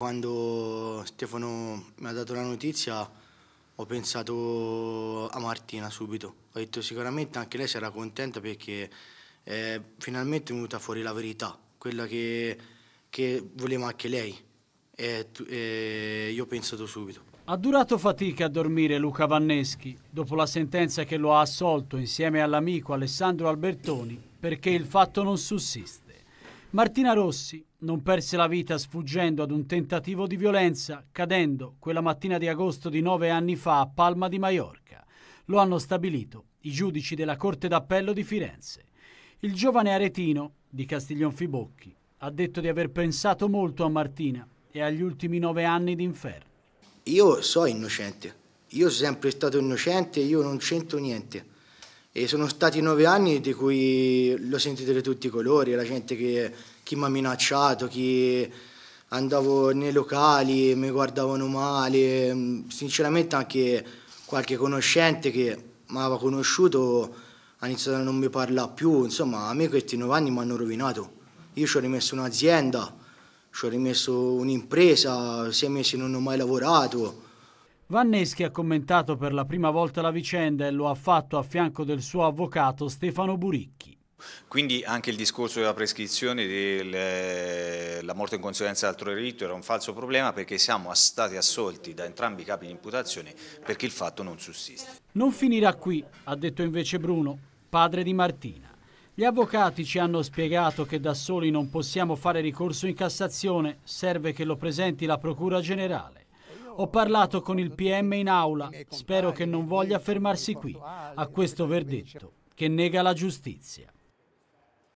Quando Stefano mi ha dato la notizia ho pensato a Martina subito. Ho detto sicuramente anche lei sarà contenta perché eh, è finalmente venuta fuori la verità, quella che, che voleva anche lei. E, e io ho pensato subito. Ha durato fatica a dormire Luca Vanneschi dopo la sentenza che lo ha assolto insieme all'amico Alessandro Albertoni perché il fatto non sussiste. Martina Rossi non perse la vita sfuggendo ad un tentativo di violenza cadendo quella mattina di agosto di nove anni fa a Palma di Maiorca. Lo hanno stabilito i giudici della Corte d'Appello di Firenze. Il giovane aretino di Castiglionfibocchi ha detto di aver pensato molto a Martina e agli ultimi nove anni d'inferno. Io so innocente, io sono sempre stato innocente, io non c'entro niente. E sono stati nove anni di cui l'ho sentito di tutti i colori, la gente che chi mi ha minacciato, chi andavo nei locali, mi guardavano male, mm, sinceramente anche qualche conoscente che mi aveva conosciuto ha iniziato a non mi parlare più, insomma a me questi nove anni mi hanno rovinato. Io ci ho rimesso un'azienda, ci ho rimesso un'impresa, sei mesi non ho mai lavorato, Vanneschi ha commentato per la prima volta la vicenda e lo ha fatto a fianco del suo avvocato Stefano Buricchi. Quindi anche il discorso della prescrizione della eh, morte in conseguenza di altro delitto era un falso problema perché siamo stati assolti da entrambi i capi di imputazione perché il fatto non sussiste. Non finirà qui, ha detto invece Bruno, padre di Martina. Gli avvocati ci hanno spiegato che da soli non possiamo fare ricorso in Cassazione, serve che lo presenti la Procura Generale. Ho parlato con il PM in aula, spero che non voglia fermarsi qui, a questo verdetto che nega la giustizia.